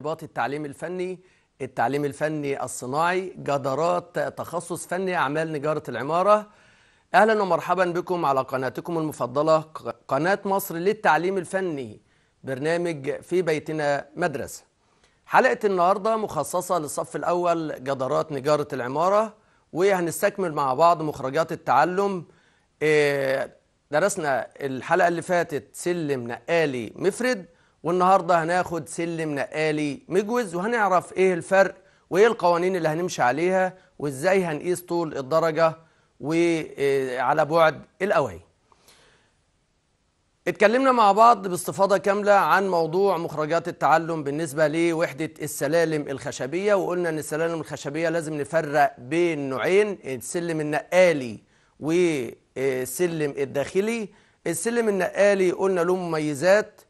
رباط التعليم الفني التعليم الفني الصناعي جدارات تخصص فني أعمال نجارة العمارة أهلا ومرحبا بكم على قناتكم المفضلة قناة مصر للتعليم الفني برنامج في بيتنا مدرسة حلقة النهاردة مخصصة للصف الأول جدارات نجارة العمارة وهنستكمل مع بعض مخرجات التعلم آه، درسنا الحلقة اللي فاتت سلم نقالي مفرد والنهاردة هناخد سلم نقالي مجوز وهنعرف ايه الفرق وايه القوانين اللي هنمشي عليها وازاي هنقيس طول الدرجة وعلى بعد الاوعية اتكلمنا مع بعض باستفاضة كاملة عن موضوع مخرجات التعلم بالنسبة لوحدة السلالم الخشبية وقلنا ان السلالم الخشبية لازم نفرق بين نوعين السلم النقالي والسلم الداخلي السلم النقالي قلنا له مميزات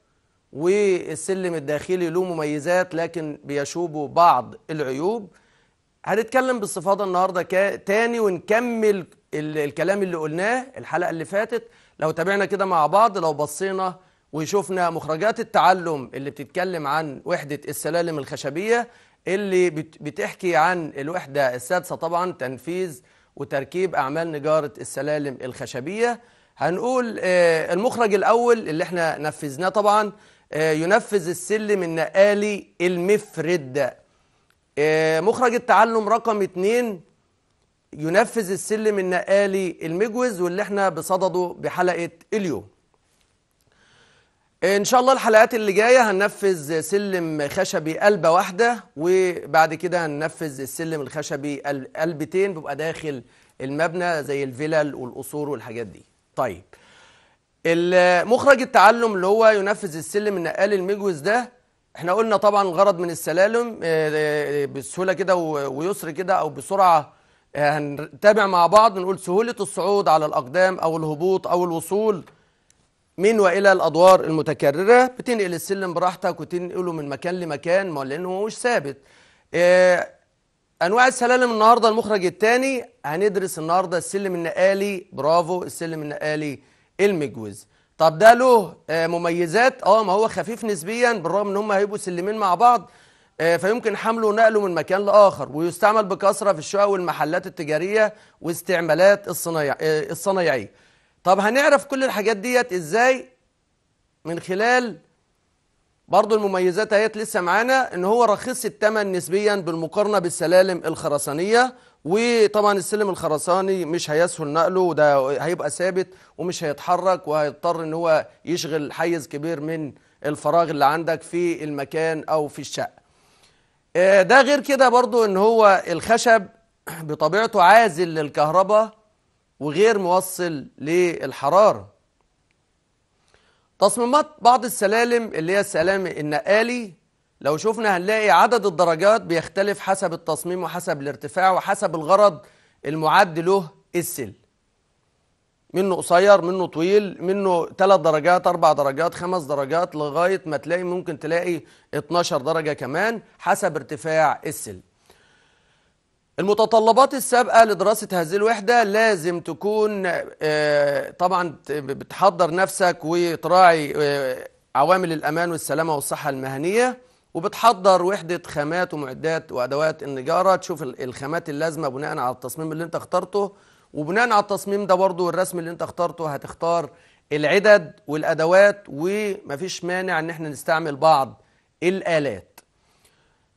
والسلم الداخلي له مميزات لكن بيشوبه بعض العيوب هنتكلم باستفاضه النهاردة تاني ونكمل الكلام اللي قلناه الحلقة اللي فاتت لو تابعنا كده مع بعض لو بصينا وشفنا مخرجات التعلم اللي بتتكلم عن وحدة السلالم الخشبية اللي بتحكي عن الوحدة السادسة طبعا تنفيذ وتركيب أعمال نجارة السلالم الخشبية هنقول آه، المخرج الأول اللي احنا نفذناه طبعا آه، ينفذ السلم النقالي المفرد آه، مخرج التعلم رقم 2 ينفذ السلم النقالي المجوز واللي احنا بصدده بحلقة اليوم آه، ان شاء الله الحلقات اللي جاية هننفذ سلم خشبي قلبة واحدة وبعد كده هننفذ السلم الخشبي قلبتين بيبقى داخل المبنى زي الفلل والقصور والحاجات دي طيب مخرج التعلم اللي هو ينفذ السلم النقال المجوز ده احنا قلنا طبعا غرض من السلالم آه، آه، بسهوله كده ويسر كده او بسرعه آه، هنتابع مع بعض نقول سهوله الصعود على الاقدام او الهبوط او الوصول من والى الادوار المتكرره بتنقل السلم براحتك وتنقله من مكان لمكان ما لانه مش ثابت انواع السلالم النهارده المخرج الثاني هندرس النهارده السلم النقالي برافو السلم النقالي المجوز طب ده له آه، مميزات اه ما هو خفيف نسبيا بالرغم ان هم هيبقوا سلمين مع بعض آه، فيمكن حمله ونقله من مكان لاخر ويستعمل بكثره في الشقق والمحلات التجاريه واستعمالات الصنايعيه آه، الصنايعيه طب هنعرف كل الحاجات ديت ازاي من خلال برضو المميزات اهيت لسه معانا ان هو رخيص الثمن نسبيا بالمقارنه بالسلالم الخرسانيه وطبعا السلم الخرساني مش هيسهل نقله وده هيبقى ثابت ومش هيتحرك وهيضطر ان هو يشغل حيز كبير من الفراغ اللي عندك في المكان او في الشقه آه، ده غير كده برضو ان هو الخشب بطبيعته عازل للكهرباء وغير موصل للحراره تصميمات بعض السلالم اللي هي السلام النقالي لو شفنا هنلاقي عدد الدرجات بيختلف حسب التصميم وحسب الارتفاع وحسب الغرض المعد له السل منه قصير منه طويل منه ثلاث درجات اربع درجات خمس درجات لغاية ما تلاقي ممكن تلاقي 12 درجة كمان حسب ارتفاع السل المتطلبات السابقة لدراسة هذه الوحدة لازم تكون آه، طبعا بتحضر نفسك وتراعي آه، عوامل الأمان والسلامة والصحة المهنية وبتحضر وحدة خامات ومعدات وأدوات النجارة تشوف الخامات اللازمة بناء على التصميم اللي أنت اخترته وبناء على التصميم ده برضو والرسم اللي أنت اخترته هتختار العدد والأدوات ومفيش مانع إن احنا نستعمل بعض الآلات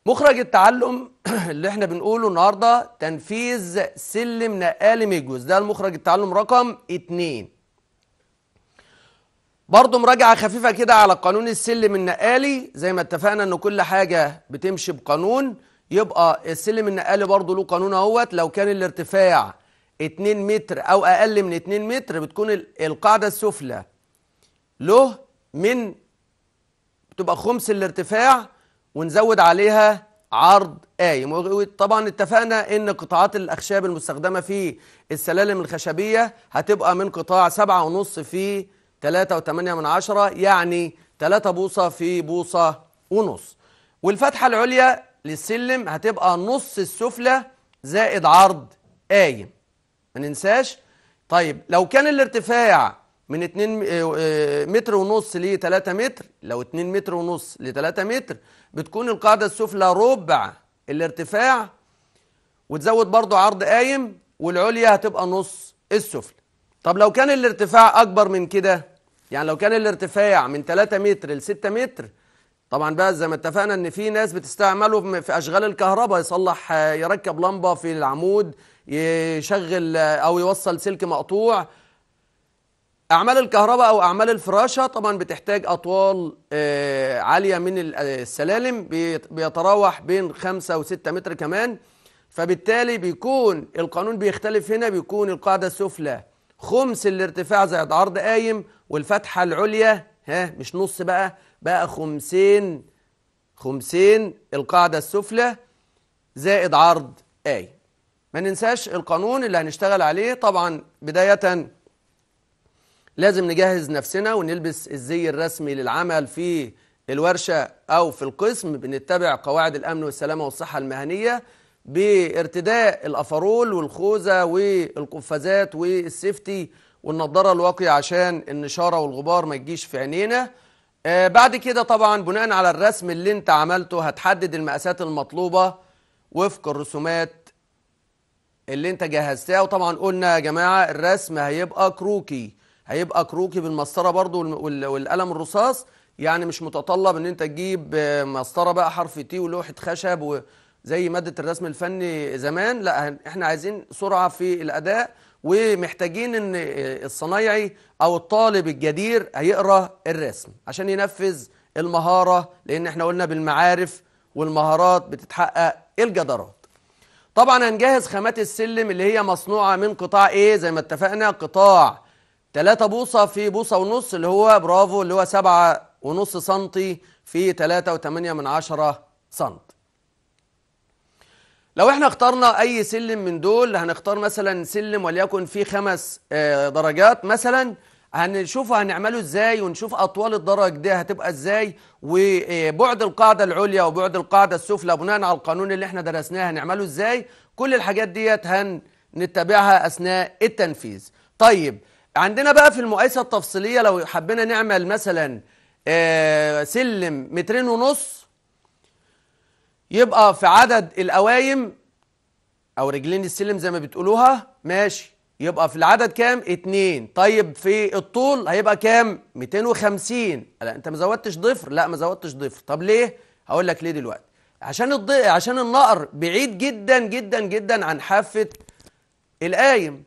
مخرج التعلم اللي احنا بنقوله النهاردة تنفيذ سلم نقال ميجوز ده المخرج التعلم رقم اتنين برضه مراجعة خفيفة كده على قانون السلم النقالي زي ما اتفقنا ان كل حاجة بتمشي بقانون يبقى السلم النقالي برضه له قانون اهوت لو كان الارتفاع 2 متر او اقل من 2 متر بتكون القاعدة السفلى له من بتبقى خمس الارتفاع ونزود عليها عرض قايم وطبعا اتفقنا ان قطاعات الاخشاب المستخدمه في السلالم الخشبيه هتبقى من قطاع 7.5 في 3.8 من عشرة يعني 3 بوصة في بوصة ونص والفتحة العليا للسلم هتبقى نص السفلى زائد عرض قايم ما ننساش طيب لو كان الارتفاع من 2 آه، آه، متر ونص ل 3 متر لو 2 متر ونص ل 3 متر بتكون القاعدة السفلى ربع الارتفاع وتزود برضو عرض قايم والعليا هتبقى نص السفلى طب لو كان الارتفاع أكبر من كده يعني لو كان الارتفاع من 3 متر ل 6 متر طبعا بقى زي ما اتفقنا ان في ناس بتستعمله في اشغال الكهرباء يصلح يركب لمبه في العمود يشغل او يوصل سلك مقطوع اعمال الكهرباء او اعمال الفراشه طبعا بتحتاج اطوال آه، عاليه من السلالم بيتراوح بين 5 و 6 متر كمان فبالتالي بيكون القانون بيختلف هنا بيكون القاعده السفلى خمس الارتفاع زائد عرض قايم والفتحة العليا ها مش نص بقى بقى خمسين خمسين القاعدة السفلى زائد عرض آي ما ننساش القانون اللي هنشتغل عليه طبعا بداية لازم نجهز نفسنا ونلبس الزي الرسمي للعمل في الورشة أو في القسم بنتبع قواعد الأمن والسلامة والصحة المهنية بارتداء الأفرول والخوذة والقفازات والسيفتي والنضاره الواقيه عشان النشاره والغبار ما يجيش في عينينا آه، بعد كده طبعا بناء على الرسم اللي انت عملته هتحدد المقاسات المطلوبه وفق الرسومات اللي انت جهزتها وطبعا قلنا يا جماعه الرسم هيبقى كروكي هيبقى كروكي بالمسطره برضو والقلم الرصاص يعني مش متطلب ان انت تجيب مسطره بقى حرف تي ولوحه خشب وزي ماده الرسم الفني زمان لا احنا عايزين سرعه في الاداء ومحتاجين ان الصنايعي او الطالب الجدير هيقرا الرسم عشان ينفذ المهاره لان احنا قلنا بالمعارف والمهارات بتتحقق الجدارات طبعا هنجهز خامات السلم اللي هي مصنوعه من قطاع ايه زي ما اتفقنا قطاع 3 بوصه في بوصه ونص اللي هو برافو اللي هو 7 ونص سنتي في 3.8 من عشرة سنت لو احنا اخترنا اي سلم من دول هنختار مثلا سلم وليكن فيه خمس آه، درجات مثلا هنشوفه هنعمله ازاي ونشوف اطوال الدرج دي هتبقى ازاي وبعد القاعده العليا وبعد القاعده السفلى بناء على القانون اللي احنا درسناه هنعمله ازاي كل الحاجات ديت هنتبعها اثناء التنفيذ طيب عندنا بقى في المقايسه التفصيليه لو حبينا نعمل مثلا آه، سلم مترين ونص يبقى في عدد القوايم او رجلين السلم زي ما بتقولوها ماشي يبقى في العدد كام اتنين طيب في الطول هيبقى كام 250 لا انت ما زودتش ضفر لا ما زودتش ضفر طب ليه هقول لك ليه دلوقتي عشان الض... عشان النقر بعيد جدا جدا جدا عن حافه القايم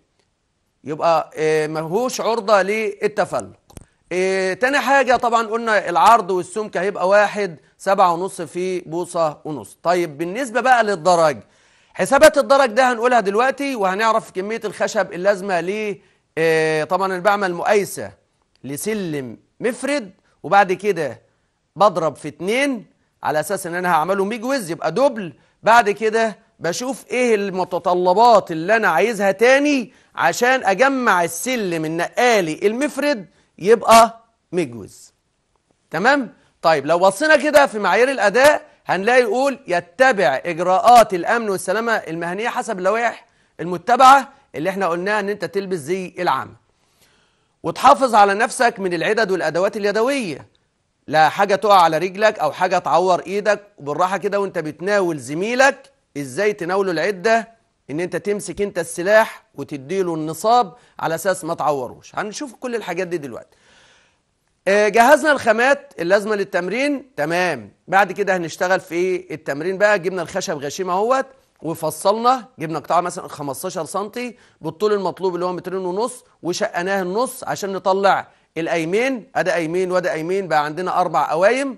يبقى آه، هوش عرضه للتفلت إيه تاني حاجة طبعا قلنا العرض والسمك هيبقى واحد سبعة ونص في بوصة ونص طيب بالنسبة بقى للدرج حسابات الدرج ده هنقولها دلوقتي وهنعرف كمية الخشب اللازمة ليه إيه طبعا انا بعمل مقايسة لسلم مفرد وبعد كده بضرب في اتنين على اساس ان انا هعمله ميجوز يبقى دبل بعد كده بشوف ايه المتطلبات اللي انا عايزها تاني عشان اجمع السلم النقالي المفرد يبقى مجوز تمام طيب لو بصينا كده في معايير الاداء هنلاقي يقول يتبع اجراءات الامن والسلامه المهنيه حسب اللوائح المتبعه اللي احنا قلناها ان انت تلبس زي العام وتحافظ على نفسك من العدد والادوات اليدويه لا حاجه تقع على رجلك او حاجه تعور ايدك وبالراحه كده وانت بتناول زميلك ازاي تناوله العده ان انت تمسك انت السلاح وتديله النصاب على اساس ما تعوروش هنشوف كل الحاجات دي دلوقتي آه، جهزنا الخامات اللازمه للتمرين تمام بعد كده هنشتغل في ايه التمرين بقى جبنا الخشب غشيم اهوت وفصلنا جبنا قطعه مثلا 15 سم بالطول المطلوب اللي هو مترين ونص وشقناه النص عشان نطلع الايمين ادا ايمين ودا ايمين بقى عندنا اربع قوايم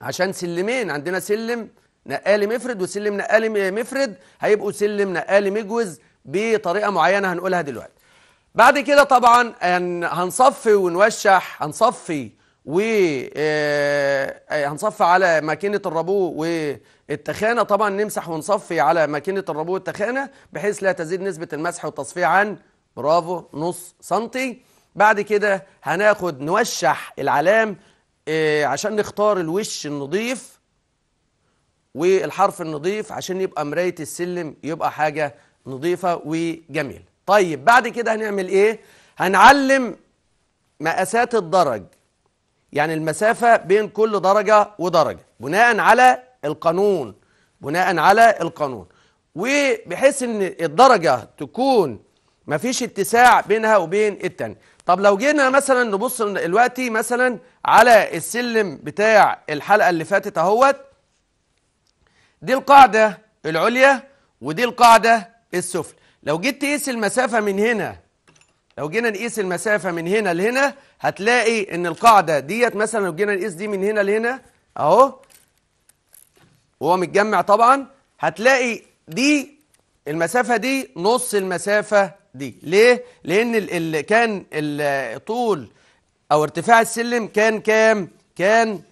عشان سلمين عندنا سلم نقالي مفرد وسلم نقالي مفرد هيبقوا سلم نقالي مجوز بطريقه معينه هنقولها دلوقتي بعد كده طبعا هنصفي ونوشح هنصفي و آه، آه، هنصفي على ماكينه الربو والتخانه طبعا نمسح ونصفي على ماكينه الربو والتخانه بحيث لا تزيد نسبه المسح والتصفيه عن برافو نص سنتي بعد كده هناخد نوشح العلام آه، عشان نختار الوش النظيف والحرف النظيف عشان يبقى مراية السلم يبقى حاجة نظيفة وجميلة طيب بعد كده هنعمل ايه هنعلم مقاسات الدرج يعني المسافة بين كل درجة ودرجة بناء على القانون بناء على القانون وبحيث ان الدرجة تكون مفيش اتساع بينها وبين التاني طب لو جينا مثلا نبص دلوقتي مثلا على السلم بتاع الحلقة اللي فاتت اهوت دي القاعدة العليا ودي القاعدة السفلى لو جيت تقيس المسافة من هنا لو جينا نقيس المسافة من هنا لهنا هتلاقي ان القاعدة ديت مثلا لو جينا نقيس دي من هنا لهنا اهو وهو متجمع طبعا هتلاقي دي المسافة دي نص المسافة دي ليه؟ لأن الـ الـ كان الطول طول أو ارتفاع السلم كان كام؟ كان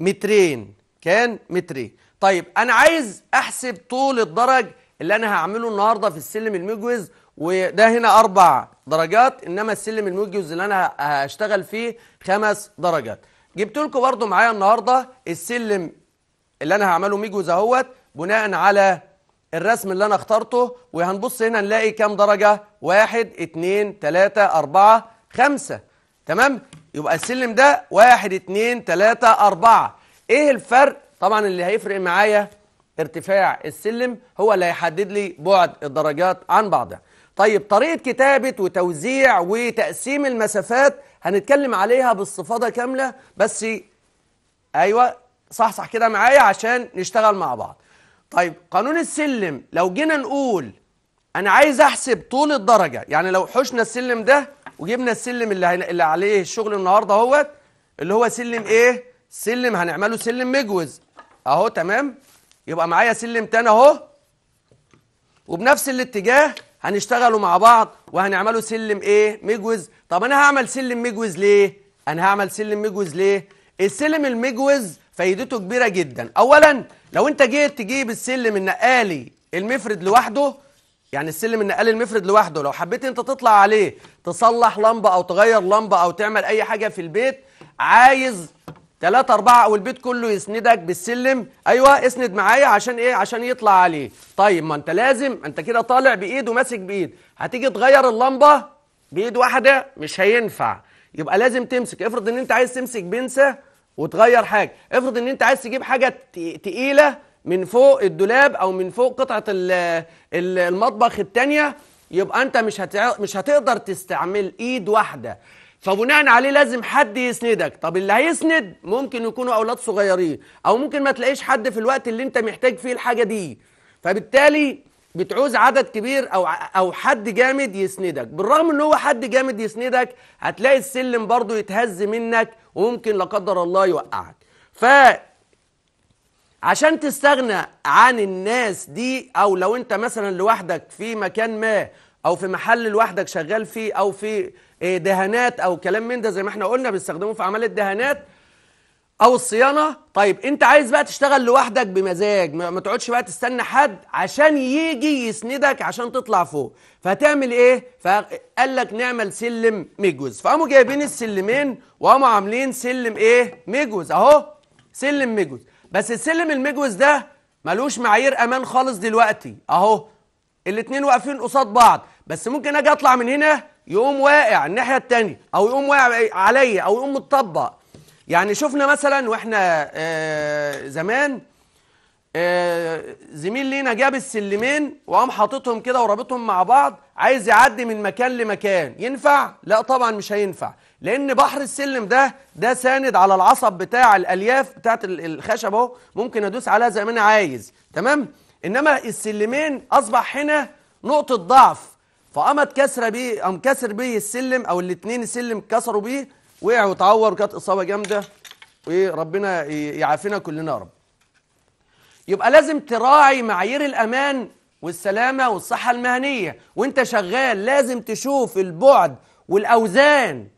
مترين كان مترين طيب انا عايز احسب طول الدرج اللي انا هعمله النهارده في السلم المجوز وده هنا اربع درجات انما السلم المجوز اللي انا هشتغل فيه خمس درجات جبت لكم برده معايا النهارده السلم اللي انا هعمله مجوز اهوت بناء على الرسم اللي انا اخترته وهنبص هنا نلاقي كام درجه واحد اتنين تلاته اربعه خمسه تمام يبقى السلم ده واحد اتنين تلاته اربعه ايه الفرق طبعا اللي هيفرق معايا ارتفاع السلم هو اللي هيحدد لي بعد الدرجات عن بعضها طيب طريقة كتابة وتوزيع وتقسيم المسافات هنتكلم عليها باستفاضة كاملة بس أيوة صحصح كده معايا عشان نشتغل مع بعض طيب قانون السلم لو جينا نقول أنا عايز أحسب طول الدرجة يعني لو حشنا السلم ده وجبنا السلم اللي, هن... اللي عليه الشغل النهاردة اهوت اللي هو سلم إيه؟ سلم هنعمله سلم مجوز اهو تمام يبقى معايا سلم تاني اهو وبنفس الاتجاه هنشتغلوا مع بعض وهنعملوا سلم ايه مجوز طب انا هعمل سلم مجوز ليه انا هعمل سلم مجوز ليه السلم المجوز فايدته كبيره جدا اولا لو انت جيت تجيب السلم النقالي المفرد لوحده يعني السلم النقالي المفرد لوحده لو حبيت انت تطلع عليه تصلح لمبه او تغير لمبه او تعمل اي حاجه في البيت عايز ثلاثة أربعة والبيت كله يسندك بالسلم أيوه اسند معايا عشان إيه عشان يطلع عليه طيب ما أنت لازم أنت كده طالع بإيد وماسك بإيد هتيجي تغير اللمبة بإيد واحدة مش هينفع يبقى لازم تمسك افرض إن أنت عايز تمسك بنسة وتغير حاجة افرض إن أنت عايز تجيب حاجة تقيلة من فوق الدولاب أو من فوق قطعة المطبخ التانية يبقى أنت مش مش هتقدر تستعمل إيد واحدة فبناء عليه لازم حد يسندك طب اللي هيسند ممكن يكونوا اولاد صغيرين او ممكن ما تلاقيش حد في الوقت اللي انت محتاج فيه الحاجه دي فبالتالي بتعوز عدد كبير او او حد جامد يسندك بالرغم ان هو حد جامد يسندك هتلاقي السلم برضه يتهز منك وممكن لا قدر الله يوقعك ف عشان تستغنى عن الناس دي او لو انت مثلا لوحدك في مكان ما او في محل لوحدك شغال فيه او في آه، دهانات او كلام من ده زي ما احنا قلنا بيستخدموه في اعمال الدهانات او الصيانه طيب انت عايز بقى تشتغل لوحدك بمزاج ما تقعدش بقى تستنى حد عشان يجي يسندك عشان تطلع فوق فهتعمل ايه فقال لك نعمل سلم مجوز فقاموا جايبين السلمين وقاموا عاملين سلم ايه مجوز اهو سلم مجوز بس السلم المجوز ده ملوش معايير امان خالص دلوقتي اهو الاتنين واقفين قصاد بعض بس ممكن اجي اطلع من هنا يقوم واقع الناحيه الثانيه او يقوم واقع عليا او يقوم متطبق يعني شفنا مثلا واحنا آه، زمان آه، زميل لينا جاب السلمين وقام حاططهم كده ورابطهم مع بعض عايز يعدي من مكان لمكان ينفع لا طبعا مش هينفع لان بحر السلم ده ده ساند على العصب بتاع الالياف بتاعت الخشب اهو ممكن ادوس عليها زي ما انا عايز تمام انما السلمين اصبح هنا نقطه ضعف فقامت كسره بيه قام كسر بيه السلم او الاثنين السلم كسروا بيه وقع وتعور وكانت اصابه جامده وربنا يعافينا كلنا يا رب يبقى لازم تراعي معايير الامان والسلامه والصحه المهنيه وانت شغال لازم تشوف البعد والاوزان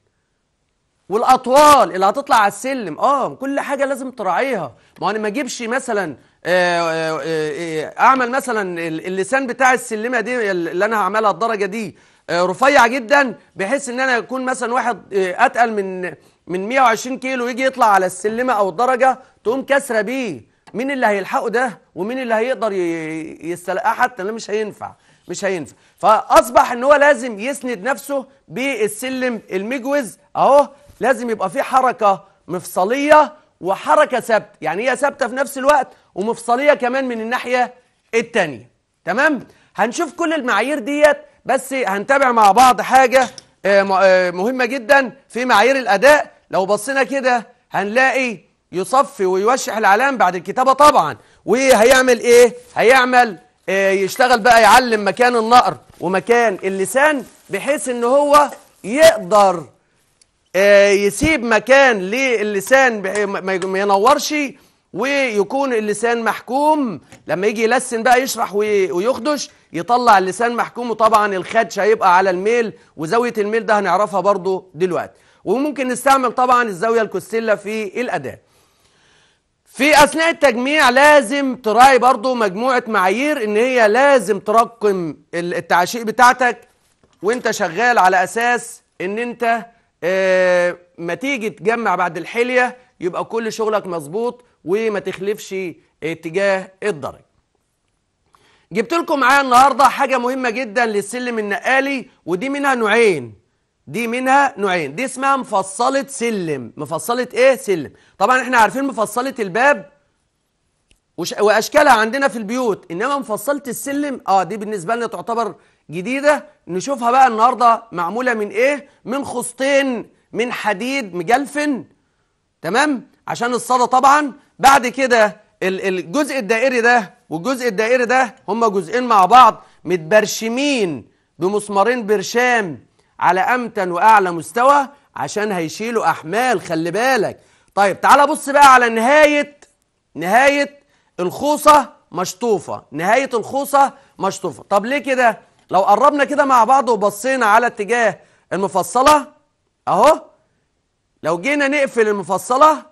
والاطوال اللي هتطلع على السلم اه كل حاجه لازم تراعيها ما انا ما اجيبش مثلا آه، آه، آه، اعمل مثلا اللسان بتاع السلمه دي اللي انا هعملها الدرجه دي رفيع جدا بحيث ان انا اكون مثلا واحد اتقل من من 120 كيلو يجي يطلع على السلمه او الدرجه تقوم كسره بيه مين اللي هيلحقه ده ومين اللي هيقدر يستلقاه حتى لا مش هينفع مش هينفع فاصبح ان هو لازم يسند نفسه بالسلم المجوز اهو لازم يبقى فيه حركه مفصليه وحركه ثابته يعني هي ثابته في نفس الوقت ومفصلية كمان من الناحية التانية تمام هنشوف كل المعايير ديت بس هنتابع مع بعض حاجة آه، آه، مهمة جدا في معايير الأداء لو بصينا كده هنلاقي يصفي ويوشح الاعلام بعد الكتابة طبعا وهيعمل ايه هيعمل إيه يشتغل بقى يعلم مكان النقر ومكان اللسان بحيث ان هو يقدر إيه يسيب مكان للسان ما ينورش ويكون اللسان محكوم لما يجي يلسن بقى يشرح ويخدش يطلع اللسان محكوم وطبعا الخدش هيبقى على الميل وزاوية الميل ده هنعرفها برضو دلوقتي وممكن نستعمل طبعا الزاوية الكوستيلا في الأداة في أثناء التجميع لازم تراعي برضو مجموعة معايير إن هي لازم ترقم التعشيق بتاعتك وانت شغال على أساس إن انت آه، ما تيجي تجمع بعد الحلية يبقى كل شغلك مظبوط وما تخلفش اتجاه آه، الدرج جبت لكم معايا النهارده حاجه مهمه جدا للسلم النقالي ودي منها نوعين دي منها نوعين دي اسمها مفصله سلم مفصله ايه سلم طبعا احنا عارفين مفصله الباب وش... واشكالها عندنا في البيوت انما مفصله السلم اه دي بالنسبه لنا تعتبر جديده نشوفها بقى النهارده معموله من ايه من خصتين من حديد مجلفن تمام عشان الصدى طبعا بعد كده الجزء الدائري ده والجزء الدائري ده هما جزئين مع بعض متبرشمين بمسمارين برشام على أمتن وأعلى مستوى عشان هيشيلوا أحمال خلي بالك طيب تعال بص بقى على نهاية نهاية الخوصة مشطوفة نهاية الخوصة مشطوفة طب ليه كده لو قربنا كده مع بعض وبصينا على اتجاه المفصلة اهو لو جينا نقفل المفصلة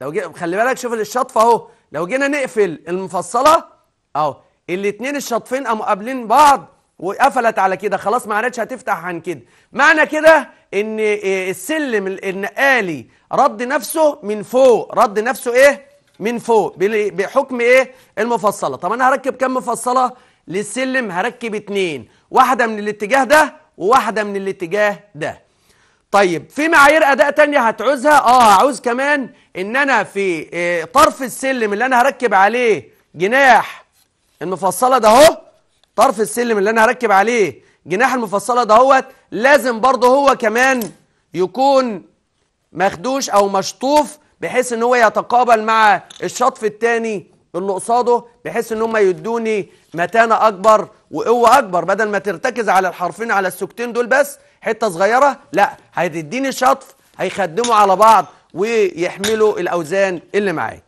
لو جي... خلي بالك شوف الشطف اهو لو جينا نقفل المفصله اهو الاثنين الشطفين قاموا قابلين بعض وقفلت على كده خلاص ما عادتش هتفتح عن كده معنى كده ان آه، السلم النقالي رد نفسه من فوق رد نفسه ايه من فوق بحكم ايه المفصله طب انا هركب كم مفصله للسلم هركب اتنين واحده من الاتجاه ده وواحده من الاتجاه ده طيب في معايير اداء تانية هتعوزها اه هعوز كمان ان انا في آه، طرف السلم اللي انا هركب عليه جناح المفصله ده اهو طرف السلم اللي انا هركب عليه جناح المفصله دهوت لازم برضه هو كمان يكون مخدوش او مشطوف بحيث ان هو يتقابل مع الشطف الثاني اللي قصاده بحيث ان هم يدوني متانه اكبر وقوه اكبر بدل ما ترتكز على الحرفين على السكتين دول بس حته صغيره لا هتديني شطف هيخدموا على بعض ويحملوا الاوزان اللي معايا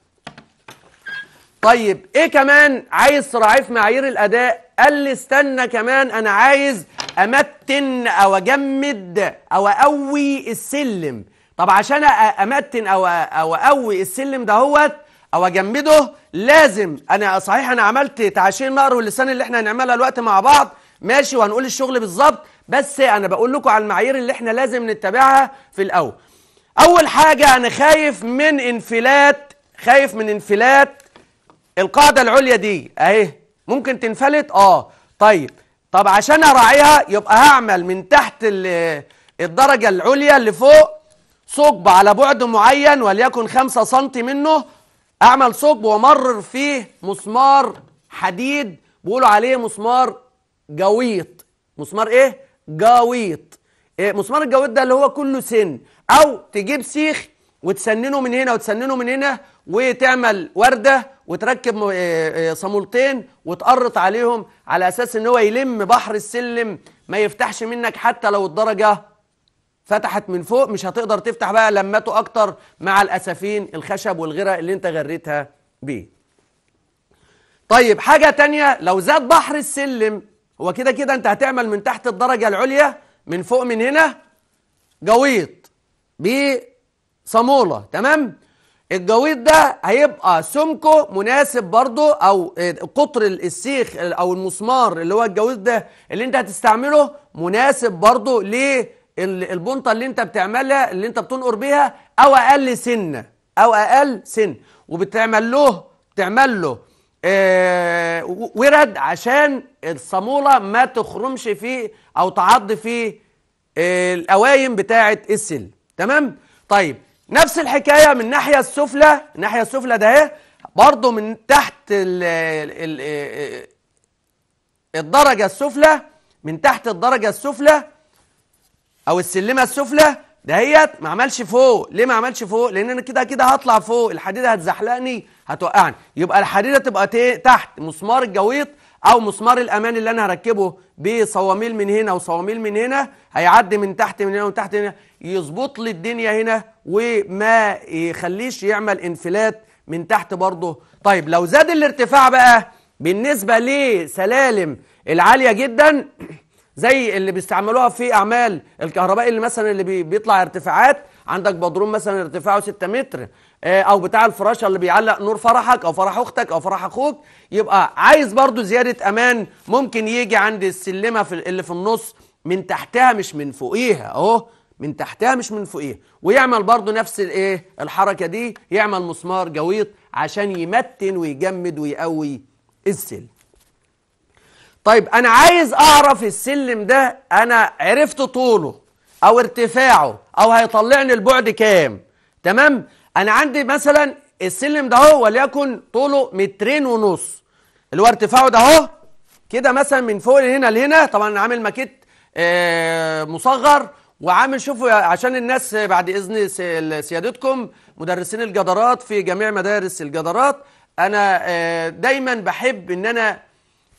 طيب ايه كمان عايز صراعيه في معايير الاداء قال لي استنى كمان انا عايز امتن او اجمد او اقوي السلم طب عشان امتن او او اقوي السلم دهوت او اجمده لازم انا صحيح انا عملت تعشين مقر واللسان اللي احنا هنعملها دلوقتي مع بعض ماشي وهنقول الشغل بالظبط بس انا بقول لكم على المعايير اللي احنا لازم نتبعها في الاول اول حاجه انا خايف من انفلات خايف من انفلات القاعده العليا دي اهي ممكن تنفلت اه طيب طب عشان اراعيها يبقى هعمل من تحت الدرجه العليا اللي فوق ثقب على بعد معين وليكن 5 سم منه اعمل ثقب وامرر فيه مسمار حديد بيقولوا عليه مسمار جويط مسمار ايه جاويط إيه، مسمار الجاويط ده اللي هو كله سن او تجيب سيخ وتسننه من هنا وتسننه من هنا وتعمل ورده وتركب إيه، إيه، صامولتين وتقرط عليهم على اساس ان هو يلم بحر السلم ما يفتحش منك حتى لو الدرجه فتحت من فوق مش هتقدر تفتح بقى لماته اكتر مع الاسفين الخشب والغيره اللي انت غريتها بيه طيب حاجه تانية لو زاد بحر السلم هو كده كده انت هتعمل من تحت الدرجة العليا من فوق من هنا جويط بصامولة تمام الجويط ده هيبقى سمكه مناسب برضو او قطر السيخ او المسمار اللي هو الجويط ده اللي انت هتستعمله مناسب برضو للبنطه اللي انت بتعملها اللي انت بتنقر بيها او اقل سنه او اقل سن وبتعمل له بتعمل له آه، ورد عشان الصامولة ما تخرمش فيه أو تعض فيه آه، القوايم بتاعة السل تمام؟ طيب نفس الحكاية من الناحية السفلى الناحية السفلى ده اهي برضه من تحت الـ الـ الـ آه، الدرجة السفلى من تحت الدرجة السفلى أو السلمة السفلى دهيت ما عملش فوق ليه ما عملش فوق لان انا كده كده هطلع فوق الحديده هتزحلقني هتوقعني يبقى الحديده تبقى تحت مسمار الجويط او مسمار الامان اللي انا هركبه بصواميل من هنا وصواميل من هنا هيعدي من تحت من هنا ومن تحت من هنا يظبط لي الدنيا هنا وما يخليش يعمل انفلات من تحت برضه طيب لو زاد الارتفاع بقى بالنسبه لسلالم العاليه جدا زي اللي بيستعملوها في اعمال الكهرباء اللي مثلا اللي بيطلع ارتفاعات عندك بدروم مثلا ارتفاعه 6 متر آه، او بتاع الفراشه اللي بيعلق نور فرحك او فرح اختك او فرح اخوك يبقى عايز برضو زياده امان ممكن يجي عند السلمه في اللي في النص من تحتها مش من فوقيها اهو من تحتها مش من فوقيها ويعمل برضو نفس الايه الحركه دي يعمل مسمار جويط عشان يمتن ويجمد ويقوي السلم طيب انا عايز اعرف السلم ده انا عرفت طوله او ارتفاعه او هيطلعني البعد كام تمام انا عندي مثلا السلم ده اهو وليكن طوله مترين ونص اللي هو ارتفاعه ده اهو كده مثلا من فوق لهنا لهنا طبعا انا عامل ماكيت آه مصغر وعامل شوفوا عشان الناس بعد اذن سيادتكم مدرسين الجدارات في جميع مدارس الجدارات انا آه، دايما بحب ان انا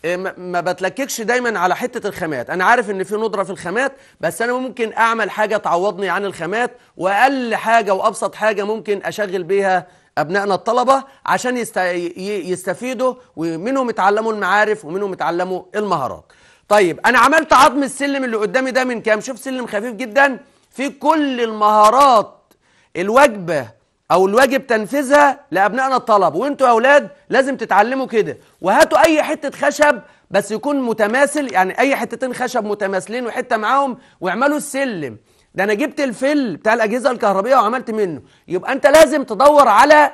إيه، ما بتلككش دايما على حته الخامات انا عارف ان في ندره في الخامات بس انا ممكن اعمل حاجه تعوضني عن الخامات واقل حاجه وابسط حاجه ممكن اشغل بيها ابنائنا الطلبه عشان يست... يستفيدوا ومنهم يتعلموا المعارف ومنهم يتعلموا المهارات طيب انا عملت عظم السلم اللي قدامي ده من كام شوف سلم خفيف جدا في كل المهارات الوجبه او الواجب تنفيذها لابنائنا الطلب وانتوا يا اولاد لازم تتعلموا كده وهاتوا اي حته خشب بس يكون متماثل يعني اي حتتين خشب متماثلين وحته معاهم واعملوا السلم ده انا جبت الفل بتاع الاجهزه الكهربائيه وعملت منه يبقى انت لازم تدور على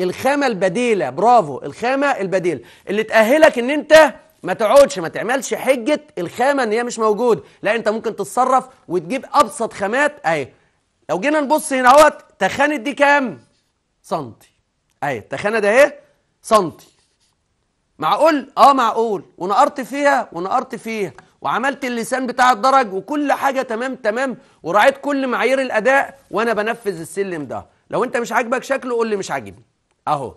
الخامه البديله برافو الخامه البديله اللي تاهلك ان انت ما تقعدش ما تعملش حجه الخامه ان هي مش موجوده لا انت ممكن تتصرف وتجيب ابسط خامات اهي لو جينا نبص هنا اهوت تخانه دي كام سنتي اهي التخانه ده ايه سنتي معقول اه معقول ونقرت فيها ونقرت فيها وعملت اللسان بتاع الدرج وكل حاجه تمام تمام وراعيت كل معايير الاداء وانا بنفذ السلم ده لو انت مش عاجبك شكله قول لي مش عاجبني اهو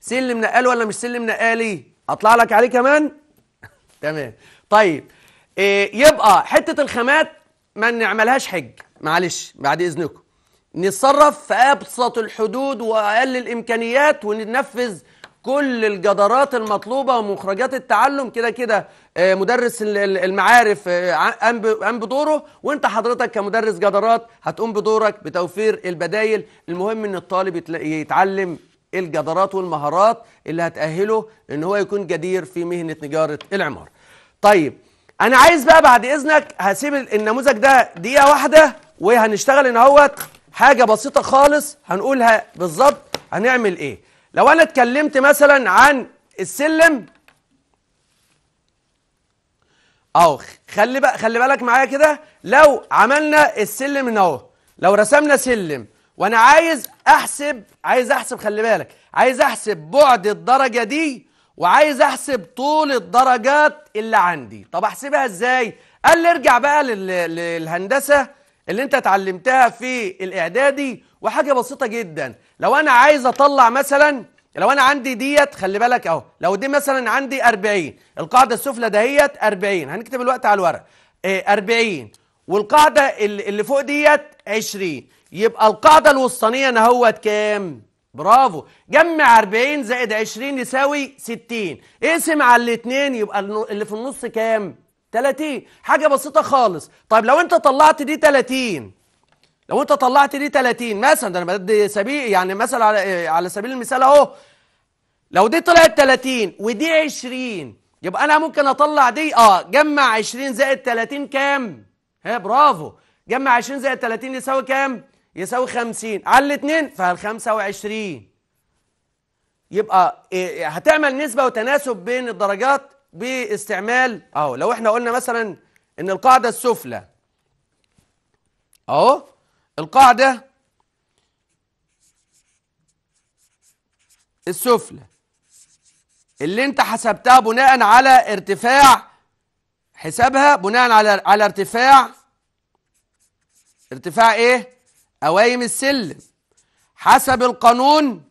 سلم نقال ولا مش سلم نقالي اطلع لك عليه كمان تمام طيب إيه يبقى حته الخامات ما نعملهاش حج معلش بعد اذنكم نتصرف في ابسط الحدود واقل الامكانيات وننفذ كل الجدارات المطلوبه ومخرجات التعلم كده كده آه، مدرس المعارف آه، قام بدوره وانت حضرتك كمدرس جدارات هتقوم بدورك بتوفير البدايل المهم ان الطالب يتعلم الجدارات والمهارات اللي هتأهله ان هو يكون جدير في مهنه نجاره العمار. طيب انا عايز بقى بعد اذنك هسيب النموذج ده دقيقه واحده وهنشتغل ان هو حاجه بسيطه خالص هنقولها بالظبط هنعمل ايه لو انا اتكلمت مثلا عن السلم اهو خلي بقى خلي بالك معايا كده لو عملنا السلم ان اهو لو رسمنا سلم وانا عايز احسب عايز احسب خلي بالك عايز احسب بعد الدرجه دي وعايز احسب طول الدرجات اللي عندي طب احسبها ازاي قال لي ارجع بقى للهندسه اللي انت اتعلمتها في الاعدادي وحاجه بسيطه جدا لو انا عايز اطلع مثلا لو انا عندي ديت خلي بالك اهو لو دي مثلا عندي 40 القاعده السفلى دهيت 40 هنكتب الوقت على الورق 40 إيه، والقاعده اللي فوق ديت 20 يبقى القاعده الوسطانيه انا كام برافو جمع 40 زائد 20 يساوي 60 اقسم على الاثنين يبقى اللي في النص كام 30 حاجة بسيطة خالص طيب لو انت طلعت دي 30 لو انت طلعت دي 30 مثلا ده انا بدي سبيل يعني مثلا على, إيه، على سبيل المثال اهو لو دي طلعت 30 ودي 20 يبقى انا ممكن اطلع دي اه جمع 20 زائد 30 كام؟ ها برافو جمع 20 زائد 30 يساوي كام؟ يساوي 50 على الاثنين فال 25 يبقى إيه، هتعمل نسبة وتناسب بين الدرجات باستعمال اهو لو احنا قلنا مثلا ان القاعدة السفلى اهو القاعدة السفلى اللي انت حسبتها بناء على ارتفاع حسابها بناء على على ارتفاع ارتفاع ايه قوايم السلم حسب القانون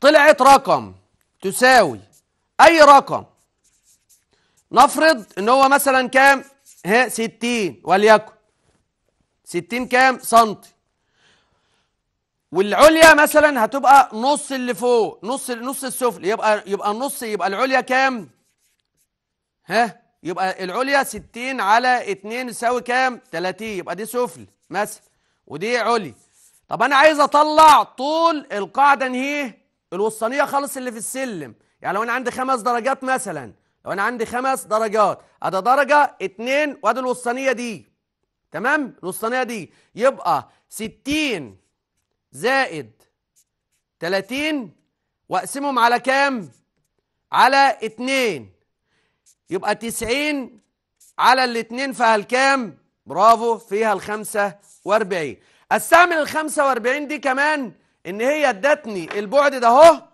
طلعت رقم تساوي اي رقم نفرض ان هو مثلا كام ها 60 وليكن 60 كام سنتي والعليا مثلا هتبقى نص اللي فوق نص نص السفل يبقى يبقى النص يبقى العليا كام ها يبقى العليا 60 على 2 يساوي كام 30 يبقى دي سفل مثلا ودي عليا طب انا عايز اطلع طول القاعده نهيه الوسطانيه خالص اللي في السلم يعني لو انا عندي خمس درجات مثلا لو انا عندي خمس درجات ادي درجه اتنين وادي الوسطانيه دي تمام الوسطانيه دي يبقى 60 زائد 30 واقسمهم على كام على اتنين يبقى تسعين على الاتنين فيها الكام برافو فيها الخمسة 45 استعمل الخمسة 45 دي كمان ان هي ادتني البعد ده اهو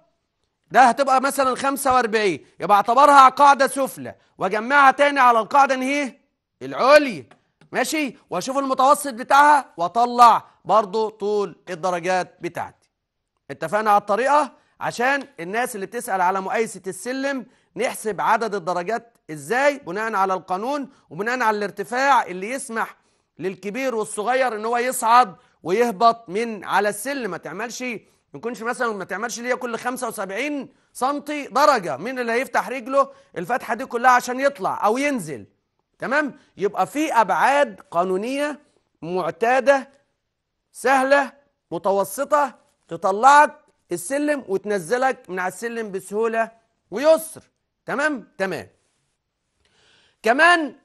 ده هتبقى مثلا 45 يبقى اعتبرها قاعدة سفلى واجمعها تاني على القاعدة انهي العليا ماشي واشوف المتوسط بتاعها واطلع برضو طول الدرجات بتاعتي اتفقنا على الطريقة عشان الناس اللي بتسأل على مقايسة السلم نحسب عدد الدرجات ازاي بناء على القانون وبناء على الارتفاع اللي يسمح للكبير والصغير ان هو يصعد ويهبط من على السلم ما تعملش ما يكونش مثلا ما تعملش ليا كل 75 سم درجه مين اللي هيفتح رجله الفتحه دي كلها عشان يطلع او ينزل تمام يبقى في ابعاد قانونيه معتاده سهله متوسطه تطلعك السلم وتنزلك من على السلم بسهوله ويسر تمام تمام كمان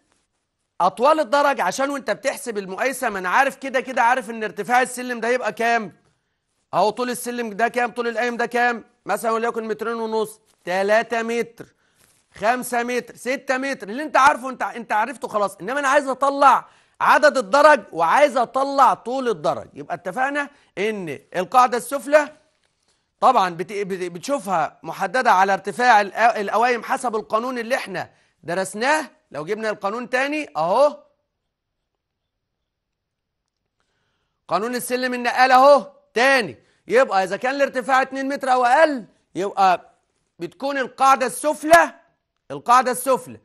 اطوال الدرج عشان وانت بتحسب المقايسه ما انا عارف كده كده عارف ان ارتفاع السلم ده يبقى كام اهو طول السلم ده كام طول القايم ده كام مثلا وليكن مترين ونص 3 متر 5 متر 6 متر اللي انت عارفه انت انت عرفته خلاص انما انا عايز اطلع عدد الدرج وعايز اطلع طول الدرج يبقى اتفقنا ان القاعده السفلى طبعا بتشوفها محدده على ارتفاع القوايم حسب القانون اللي احنا درسناه لو جبنا القانون تاني اهو قانون السلم النقال اهو تاني يبقى إذا كان الارتفاع 2 متر أو أقل يبقى بتكون القاعدة السفلى القاعدة السفلى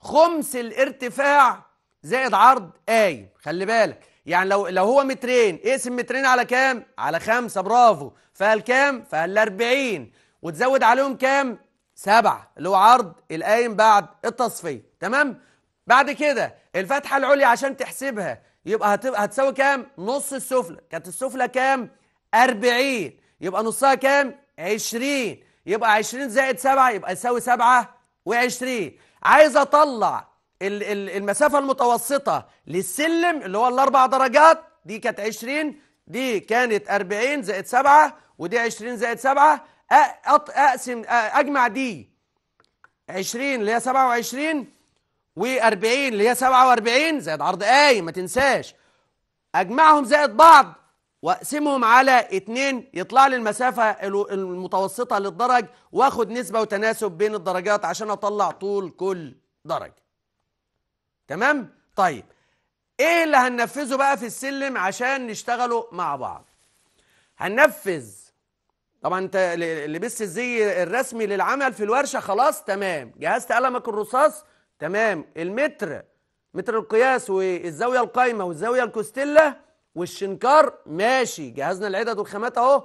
خمس الارتفاع زائد عرض قايم خلي بالك يعني لو لو هو مترين اقسم مترين على كام؟ على خمسة برافو فقال كام؟ فقال 40 وتزود عليهم كام؟ سبعة اللي هو عرض القايم بعد التصفية تمام؟ بعد كده الفتحة العليا عشان تحسبها يبقى هتبقى هتساوي كام؟ نص السفلى كانت السفلى كام؟ 40 يبقى نصها كام 20 يبقى 20 زائد 7 يبقى يساوي 27 عايز اطلع المسافه المتوسطه للسلم اللي هو الاربع درجات دي كانت 20 دي كانت 40 زائد 7 ودي 20 زائد 7 اقسم اجمع دي 20 اللي هي 27 و40 اللي هي 47 زائد عرض اي ما تنساش اجمعهم زائد بعض واقسمهم على اتنين يطلع لي المسافة المتوسطة للدرج واخد نسبة وتناسب بين الدرجات عشان اطلع طول كل درجة تمام؟ طيب ايه اللي هننفذه بقى في السلم عشان نشتغله مع بعض هننفذ طبعا انت لبست الزي الرسمي للعمل في الورشة خلاص تمام جهزت قلمك الرصاص تمام المتر متر القياس والزاوية القايمة والزاوية الكوستيلا والشنكار ماشي جهزنا العدد والخامات اهو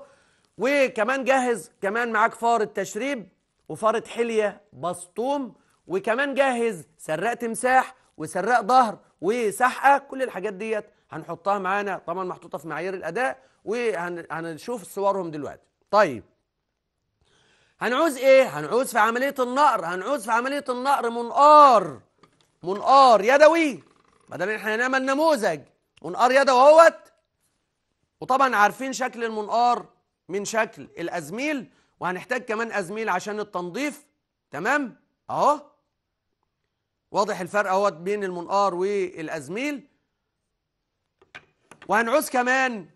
وكمان جهز كمان معاك فار التشريب وفار حلية بسطوم وكمان جهز سراق تمساح وسراق ظهر وسحقة كل الحاجات ديت هنحطها معانا طبعا محطوطة في معايير الأداء وهنشوف صورهم دلوقتي طيب هنعوز ايه؟ هنعوز في عملية النقر هنعوز في عملية النقر منقار منقار يدوي بدل احنا نعمل نموذج منقار يد اهوت وطبعا عارفين شكل المنقار من شكل الازميل وهنحتاج كمان ازميل عشان التنظيف تمام اهو واضح الفرق اهوت بين المنقار والازميل وهنعوز كمان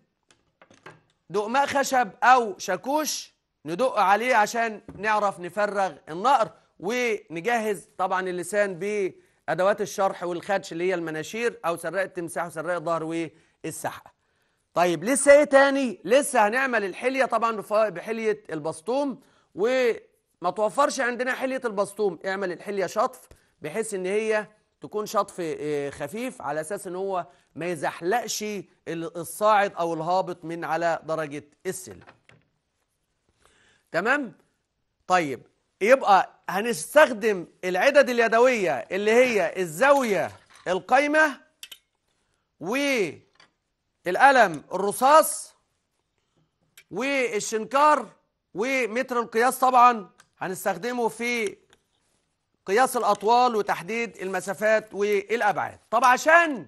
دقماء خشب او شاكوش ندق عليه عشان نعرف نفرغ النقر ونجهز طبعا اللسان ب ادوات الشرح والخدش اللي هي المناشير او سراق التمساح وسراق الظهر والسحقه طيب لسه ايه تاني لسه هنعمل الحليه طبعا بحليه البسطوم وما توفرش عندنا حليه البسطوم اعمل الحليه شطف بحيث ان هي تكون شطف آه، خفيف على اساس ان هو ما يزحلقش الصاعد او الهابط من على درجه السلم تمام طيب يبقى هنستخدم العدد اليدوية اللي هي الزاوية القايمة والقلم الرصاص والشنكار ومتر القياس طبعا هنستخدمه في قياس الأطوال وتحديد المسافات والأبعاد طب عشان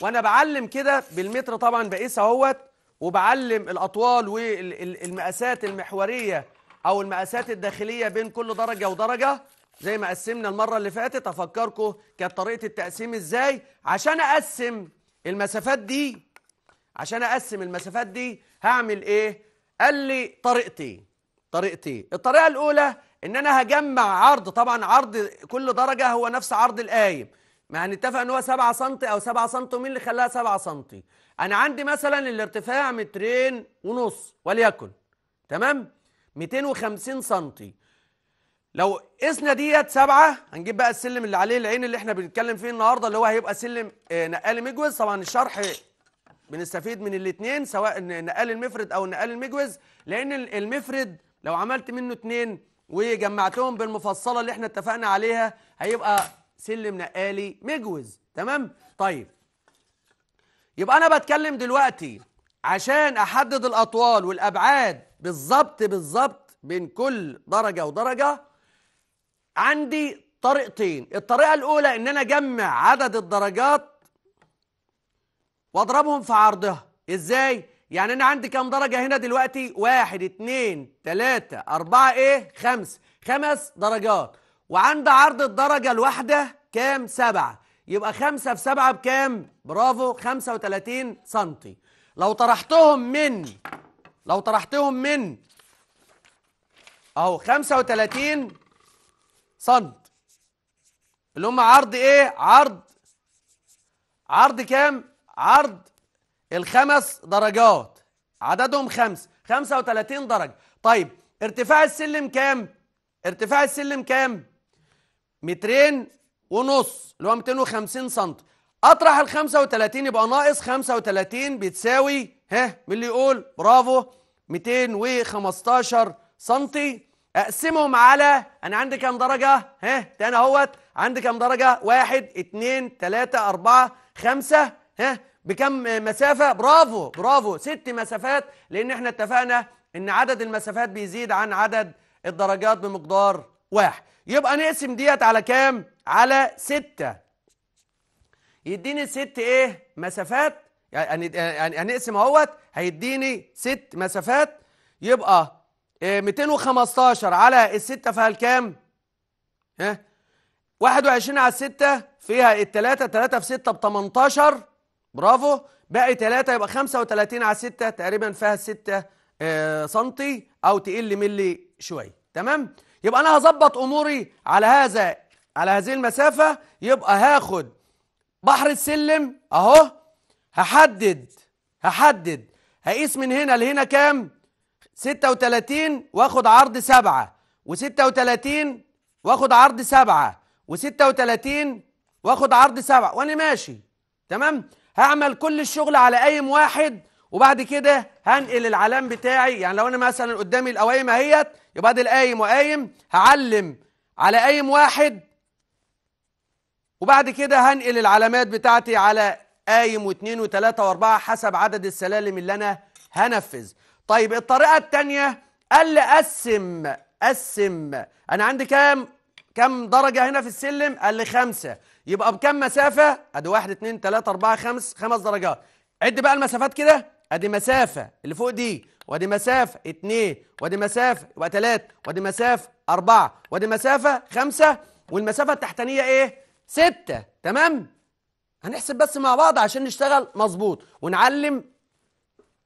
وأنا بعلم كده بالمتر طبعا بقيس اهوت وبعلم الأطوال والمقاسات المحورية أو المقاسات الداخلية بين كل درجة ودرجة زي ما قسمنا المرة اللي فاتت أفكركم كانت طريقة التقسيم إزاي عشان أقسم المسافات دي عشان أقسم المسافات دي هعمل إيه؟ قال لي طريقتين طريقتين الطريقة الأولى إن أنا هجمع عرض طبعا عرض كل درجة هو نفس عرض القايم ما هنتفق ان هو 7 سم او 7 سم ومين اللي خلاها 7 سم انا عندي مثلا الارتفاع مترين ونص وليكن تمام 250 سنتي لو قسنا ديت سبعة هنجيب بقى السلم اللي عليه العين اللي احنا بنتكلم فيه النهارده اللي هو هيبقى سلم آه، نقال مجوز طبعا الشرح بنستفيد من الاثنين سواء نقال المفرد او نقال المجوز لان المفرد لو عملت منه اثنين وجمعتهم بالمفصله اللي احنا اتفقنا عليها هيبقى سلم نقالي مجوز تمام طيب يبقى انا بتكلم دلوقتي عشان احدد الاطوال والابعاد بالظبط بالظبط بين كل درجة ودرجة عندي طريقتين الطريقة الأولى إن أنا أجمع عدد الدرجات وأضربهم في عرضها إزاي؟ يعني أنا عندي كام درجة هنا دلوقتي؟ واحد اتنين تلاتة أربعة إيه؟ خمس خمس درجات وعند عرض الدرجة الواحدة كام؟ سبعة يبقى خمسة في سبعة بكام؟ برافو خمسة وتلاتين سنتي لو طرحتهم من لو طرحتهم من اهو 35 سنت اللي هم عرض ايه عرض عرض كام عرض الخمس درجات عددهم خمس 35 درجة طيب ارتفاع السلم كام ارتفاع السلم كام مترين ونص اللي هو 250 سنت اطرح ال 35 يبقى ناقص 35 بتساوي ها مين اللي يقول برافو 215 سنتي اقسمهم على انا عندي كام درجه ها تاني اهوت عندي كام درجه واحد اتنين تلاته اربعه خمسه ها بكم مسافه برافو برافو ست مسافات لان احنا اتفقنا ان عدد المسافات بيزيد عن عدد الدرجات بمقدار واحد يبقى نقسم ديت على كام على سته يديني ست ايه مسافات يعني يعني هنقسم يعني- يعني اهوت هيديني ست مسافات يبقى 215 آه، على الستة فيها الكام؟ ها؟ 21 على الستة فيها التلاتة تلاتة في ستة ب 18 برافو باقي تلاتة يبقى 35 على الستة تقريبا فيها الستة آه، سنتي أو تقل ملي شوية تمام؟ يبقى أنا هظبط أموري على هذا على هذه المسافة يبقى هاخد بحر السلم أهو هحدد هحدد هقيس من هنا لهنا كام 36 واخد عرض 7 و36 واخد عرض 7 و36 واخد عرض 7 وانا ماشي تمام هعمل كل الشغل على قايم واحد وبعد كده هنقل العلام بتاعي يعني لو انا مثلا قدامي القوايم اهيت يبقى ادي القايم وقايم هعلم على قايم واحد وبعد كده هنقل العلامات بتاعتي على قايم واثنين وثلاثة واربعة حسب عدد السلالم اللي أنا هنفذ طيب الطريقة التانية قال لي قسم قسم أنا عندي كام كم درجة هنا في السلم؟ قال لي خمسة يبقى بكم مسافة؟ أدي واحد اتنين تلاتة أربعة خمس خمس درجات عد بقى المسافات كده أدي مسافة اللي فوق دي وأدي مسافة اتنين وأدي مسافة يبقى تلاتة وأدي مسافة أربعة وأدي مسافة خمسة والمسافة التحتانية إيه؟ ستة تمام؟ هنحسب بس مع بعض عشان نشتغل مظبوط ونعلم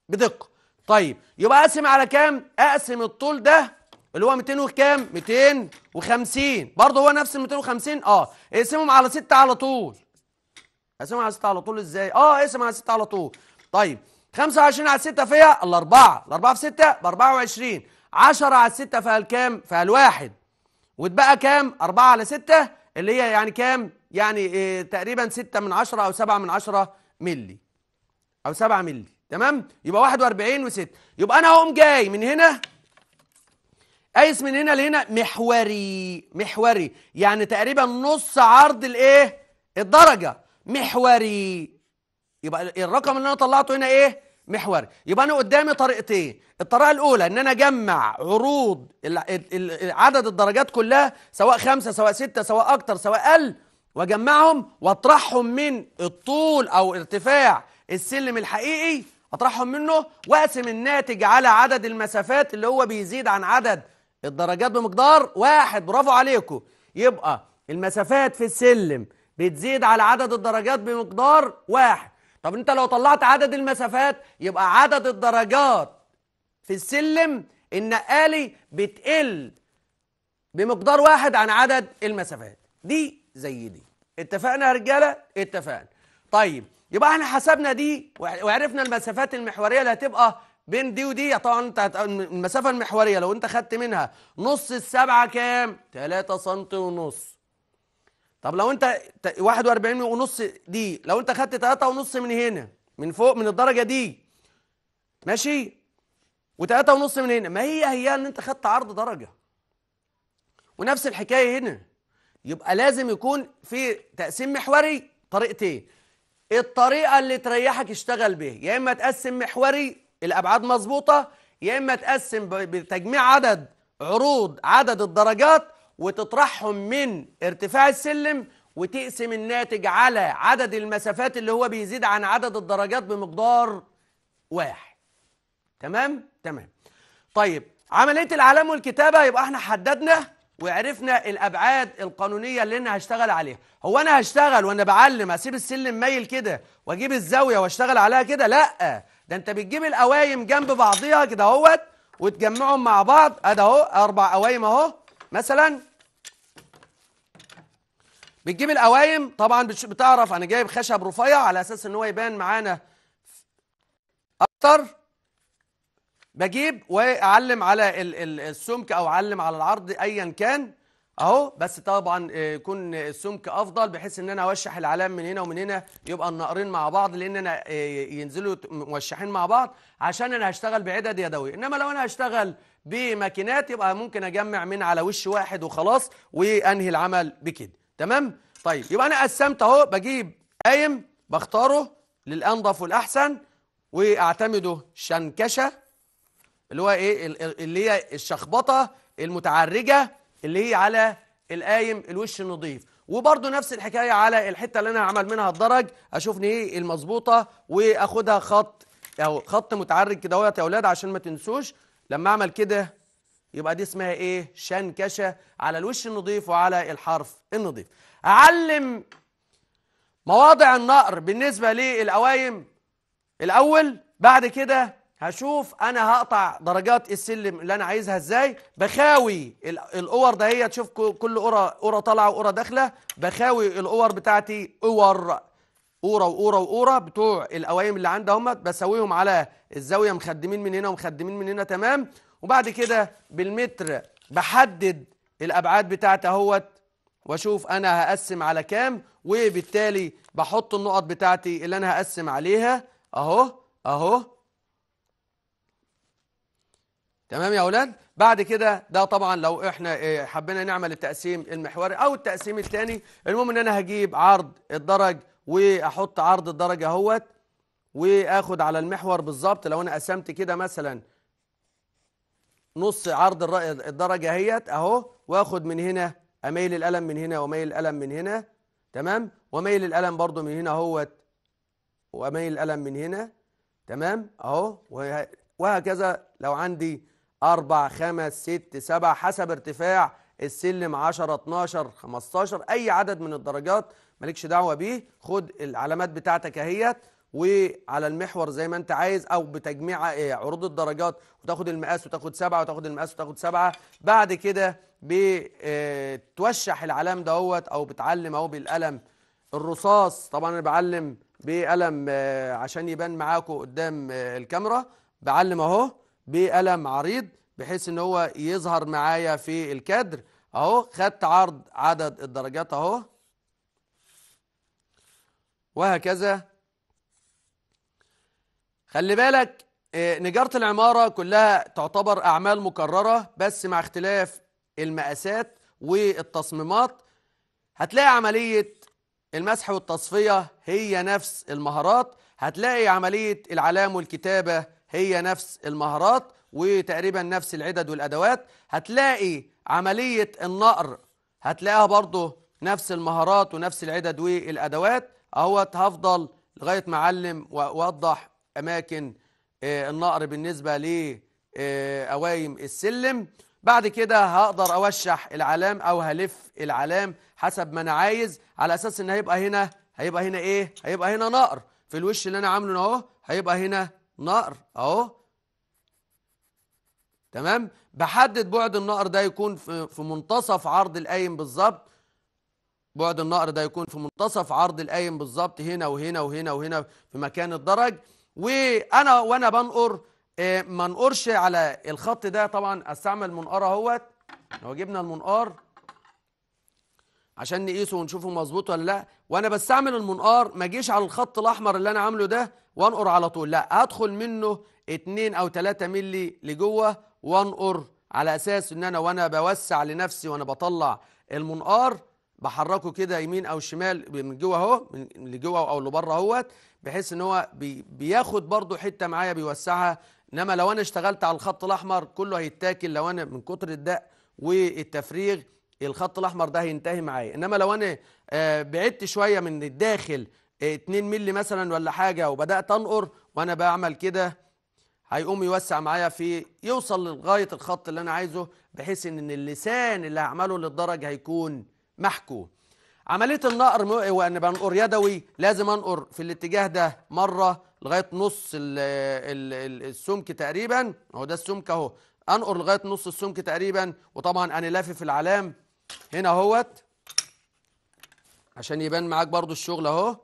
بدقة طيب يبقى اقسم على كام اقسم الطول ده اللي هو 200 وكام 250 برضه هو نفس ال 250 اه اقسمهم على 6 على طول اقسمهم على 6 على طول ازاي اه اقسم على 6 على طول طيب 25 على 6 فيها الاربعه الاربعه في 6 ب 24 10 على 6 فيها الكام فيها الواحد واتبقى كام 4 على 6 اللي هي يعني كام يعني آه، تقريبا 6 من 10 او 7 من 10 مللي او 7 مللي تمام يبقى 41 و6 يبقى انا هقوم جاي من هنا قايس من هنا لهنا محوري محوري يعني تقريبا نص عرض الايه الدرجه محوري يبقى الرقم اللي انا طلعته هنا ايه محوري يبقى انا قدامي طريقتين الطريقه الاولى ان انا اجمع عروض عدد الدرجات كلها سواء خمسة سواء ستة سواء اكتر سواء اقل واجمعهم واطرحهم من الطول او ارتفاع السلم الحقيقي اطرحهم منه واقسم الناتج على عدد المسافات اللي هو بيزيد عن عدد الدرجات بمقدار واحد برافو عليكم يبقى المسافات في السلم بتزيد على عدد الدرجات بمقدار واحد طب انت لو طلعت عدد المسافات يبقى عدد الدرجات في السلم النقالي بتقل بمقدار واحد عن عدد المسافات دي زي دي اتفقنا يا رجاله اتفقنا طيب يبقى احنا حسبنا دي وعرفنا المسافات المحوريه اللي هتبقى بين دي ودي طبعا انت المسافه المحوريه لو انت خدت منها نص السبعه كام 3 سم ونص طب لو انت 41 ونص دي لو انت خدت 3 ونص من هنا من فوق من الدرجه دي ماشي و3 ونص من هنا ما هي هي ان انت خدت عرض درجه ونفس الحكايه هنا يبقى لازم يكون في تقسيم محوري طريقتين الطريقة اللي تريحك اشتغل بيها يا إما تقسم محوري الأبعاد مظبوطة يا إما تقسم بتجميع عدد عروض عدد الدرجات وتطرحهم من ارتفاع السلم وتقسم الناتج على عدد المسافات اللي هو بيزيد عن عدد الدرجات بمقدار واحد تمام؟ تمام طيب عملية العلامة والكتابة يبقى احنا حددنا وعرفنا الابعاد القانونيه اللي انا هشتغل عليها هو انا هشتغل وانا بعلم اسيب السلم مايل كده واجيب الزاويه واشتغل عليها كده لا ده انت بتجيب القوايم جنب بعضيها كده اهوت وتجمعهم مع بعض ادي اهو اربع قوايم اهو مثلا بتجيب القوايم طبعا بتعرف انا جايب خشب رفيع على اساس ان هو يبان معانا اكتر بجيب واعلم على السمك او اعلم على العرض ايا كان اهو بس طبعا آه، يكون السمك افضل بحيث ان انا اوشح العلام من هنا ومن هنا يبقى النقرين مع بعض لان انا آه، ينزلوا موشحين مع بعض عشان انا هشتغل بعدد يدوي انما لو انا هشتغل بماكينات يبقى ممكن اجمع من على وش واحد وخلاص وانهي العمل بكده تمام طيب يبقى انا قسمت اهو بجيب قايم بختاره للانظف والاحسن واعتمده شنكشه اللي هو ايه اللي هي الشخبطه المتعرجه اللي هي على القايم الوش النظيف وبرده نفس الحكايه على الحته اللي انا هعمل منها الدرج اشوفني ايه المظبوطه واخدها خط او خط متعرج كده يا اولاد عشان ما تنسوش لما اعمل كده يبقى دي اسمها ايه شنكشه على الوش النظيف وعلى الحرف النظيف اعلم مواضع النقر بالنسبه للقوايم الاول بعد كده هشوف انا هقطع درجات السلم اللي انا عايزها ازاي بخاوي الاور دهيت شوف كل اورا اورا طالعه واورا داخله بخاوي الاور بتاعتي اور اورا واورا واورا بتوع القوايم اللي عندي هم بسويهم على الزاويه مخدمين من هنا ومخدمين من هنا تمام وبعد كده بالمتر بحدد الابعاد بتاعتي اهوت واشوف انا هقسم على كام وبالتالي بحط النقط بتاعتي اللي انا هقسم عليها اهو اهو تمام يا اولاد بعد كده ده طبعا لو احنا إيه، حبينا نعمل التقسيم المحوري او التقسيم الثاني المهم ان انا هجيب عرض الدرج واحط عرض الدرج اهوت واخد على المحور بالظبط لو انا قسمت كده مثلا نص عرض الدرجه اهيت اهو واخد من هنا اميل القلم من هنا وميل القلم من هنا تمام وميل القلم برضو من هنا اهوت واميل القلم من هنا تمام اهو وهكذا لو عندي 4 5 6 7 حسب ارتفاع السلم 10 12 15 أي عدد من الدرجات مالكش دعوة بيه خد العلامات بتاعتك اهيت وعلى المحور زي ما انت عايز او بتجميع ايه عروض الدرجات وتاخد المقاس وتاخد سبعه وتاخد المقاس وتاخد سبعه بعد كده بتوشح آه، العلام دوت او بتعلم اهو بالقلم الرصاص طبعا انا بعلم بقلم آه، عشان يبان معاكم قدام آه، الكاميرا بعلم اهو بقلم عريض بحيث ان هو يظهر معايا في الكادر اهو خدت عرض عدد الدرجات اهو وهكذا خلي بالك آه، نجارة العمارة كلها تعتبر أعمال مكررة بس مع اختلاف المقاسات والتصميمات هتلاقي عملية المسح والتصفية هي نفس المهارات هتلاقي عملية العلام والكتابة هي نفس المهارات وتقريبا نفس العدد والأدوات هتلاقي عملية النقر هتلاقيها برضه نفس المهارات ونفس العدد والأدوات اهوت هفضل لغاية ما أعلم وأوضح أماكن آه، النقر بالنسبة اوايم السلم بعد كده هقدر أوشح العلام أو هلف العلام حسب ما أنا عايز على أساس إن هيبقى هنا هيبقى هنا إيه؟ هيبقى هنا نقر في الوش اللي أنا عامله أهو هيبقى هنا نقر اهو تمام بحدد بعد النقر ده يكون في منتصف عرض القايم بالظبط بعد النقر ده يكون في منتصف عرض القايم بالظبط هنا وهنا وهنا وهنا في مكان الدرج وانا وانا بنقر آه، ما انقرش على الخط ده طبعا استعمل منقار اهوت لو جبنا المنقار عشان نقيسه ونشوفه مظبوط ولا لا وانا بستعمل المنقار ما اجيش على الخط الاحمر اللي انا عامله ده وانقر على طول لا ادخل منه 2 او 3 مللي لجوه وانقر على اساس ان انا وانا بوسع لنفسي وانا بطلع المنقار بحركه كده يمين او شمال من جوه اهو من لجوه او لبره اهوت بحيث ان هو بي بياخد برضه حته معايا بيوسعها انما لو انا اشتغلت على الخط الاحمر كله هيتاكل لو انا من كتر الدق والتفريغ الخط الاحمر ده هينتهي معايا انما لو انا آه، بعدت شويه من الداخل 2 آه، مللي مثلا ولا حاجه وبدات انقر وانا بعمل كده هيقوم يوسع معايا في يوصل لغايه الخط اللي انا عايزه بحيث ان اللسان اللي هعمله للدرج هيكون محكوم عمليه النقر وانا بنقر يدوي لازم انقر في الاتجاه ده مره لغايه نص الـ الـ السمك تقريبا هو ده السمك اهو انقر لغايه نص السمك تقريبا وطبعا انا لافف العلام هنا اهوت عشان يبان معاك برضو الشغل اهو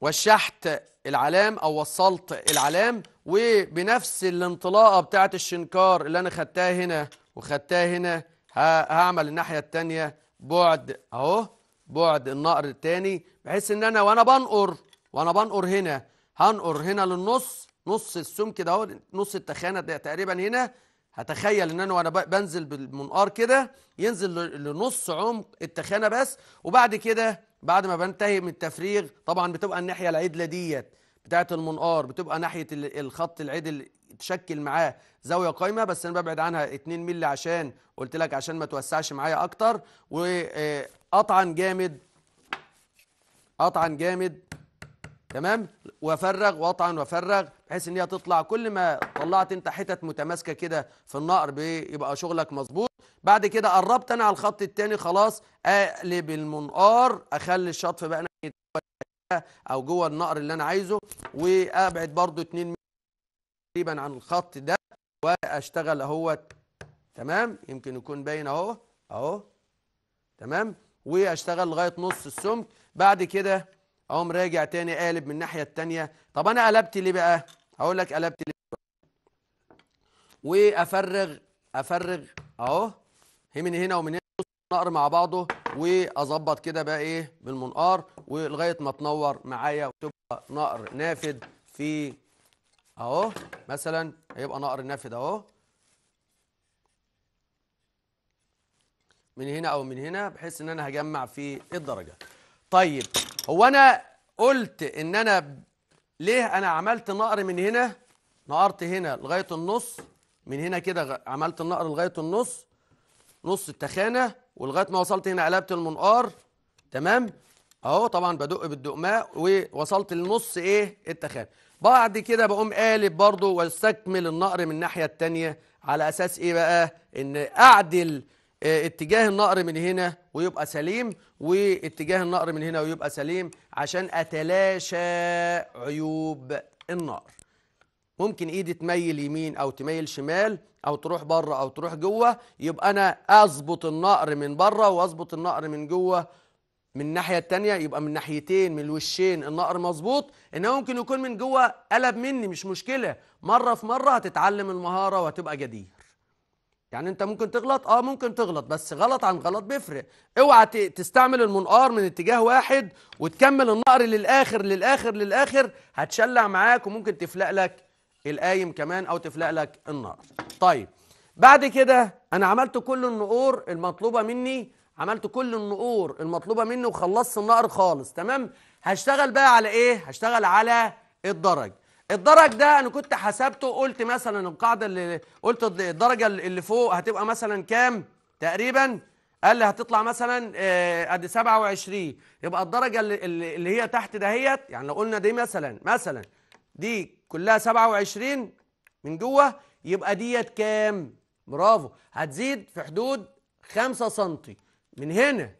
وشحت العلام او وصلت العلام وبنفس الانطلاقه بتاعه الشنكار اللي انا خدتها هنا وخدتها هنا هعمل الناحيه الثانيه بعد اهو بعد النقر الثاني بحيث ان انا وانا بنقر وانا بنقر هنا هنقر هنا للنص نص السم كده اهو نص التخانه ده تقريبا هنا هتخيل ان انا وانا بنزل بالمنقار كده ينزل لنص عمق التخانه بس وبعد كده بعد ما بنتهي من التفريغ طبعا بتبقى الناحيه العدله ديت بتاعه المنقار بتبقى ناحيه الخط العدل تشكل معاه زاويه قايمه بس انا ببعد عنها 2 مللي عشان قلت لك عشان ما توسعش معايا اكتر وقطعا آه، جامد قطعا جامد تمام وافرغ واطعن وافرغ بحيث ان هي تطلع كل ما طلعت انت حتت متماسكه كده في النقر بيبقى شغلك مظبوط بعد كده قربت انا على الخط الثاني خلاص اقلب المنقار اخلي الشطف بقى ناحيه او جوه النقر اللي انا عايزه وابعد برده 2 تقريبا عن الخط ده واشتغل اهوت تمام يمكن يكون باين اهو اهو تمام واشتغل لغايه نص السمك بعد كده اقوم راجع تاني قالب من الناحيه التانيه طب انا قلبت ليه بقى هقول لك قلبت ليه وافرغ افرغ اهو هي من هنا ومن هنا نقر مع بعضه واظبط كده بقى ايه بالمنقار ولغايه ما تنور معايا وتبقى نقر نافد في اهو مثلا هيبقى نقر نافد اهو من هنا او من هنا بحيث ان انا هجمع في الدرجه طيب هو انا قلت ان انا ليه انا عملت نقر من هنا نقرت هنا لغايه النص من هنا كده عملت النقر لغايه النص نص التخانه ولغايه ما وصلت هنا قلبت المنقار تمام اهو طبعا بدق بالدقماء ووصلت لنص ايه التخانه بعد كده بقوم قالب برضو واستكمل النقر من الناحيه الثانيه على اساس ايه بقى ان اعدل آه، اتجاه النقر من هنا ويبقى سليم واتجاه النقر من هنا ويبقى سليم عشان اتلاشى عيوب النقر ممكن ايدي تميل يمين او تميل شمال او تروح بره او تروح جوه يبقى انا اظبط النقر من بره واظبط النقر من جوه من الناحيه التانية يبقى من ناحيتين من الوشين النقر مظبوط انما ممكن يكون من جوه قلب مني مش مشكله مره في مره هتتعلم المهاره وهتبقى جديد يعني انت ممكن تغلط اه ممكن تغلط بس غلط عن غلط بيفرق اوعى تستعمل المنقار من اتجاه واحد وتكمل النقر للاخر للاخر للاخر هتشلع معاك وممكن تفلق لك القايم كمان او تفلق لك النقر طيب بعد كده انا عملت كل النقور المطلوبه مني عملت كل النقور المطلوبه مني وخلصت النقر خالص تمام هشتغل بقى على ايه هشتغل على الدرج الدرج ده انا كنت حسبته قلت مثلا القاعده اللي قلت الدرجه اللي فوق هتبقى مثلا كام تقريبا قال لي هتطلع مثلا آه، قد 27 يبقى الدرجه اللي, اللي هي تحت دهيت يعني لو قلنا دي مثلا مثلا دي كلها 27 من جوه يبقى ديت كام برافو هتزيد في حدود 5 سم من هنا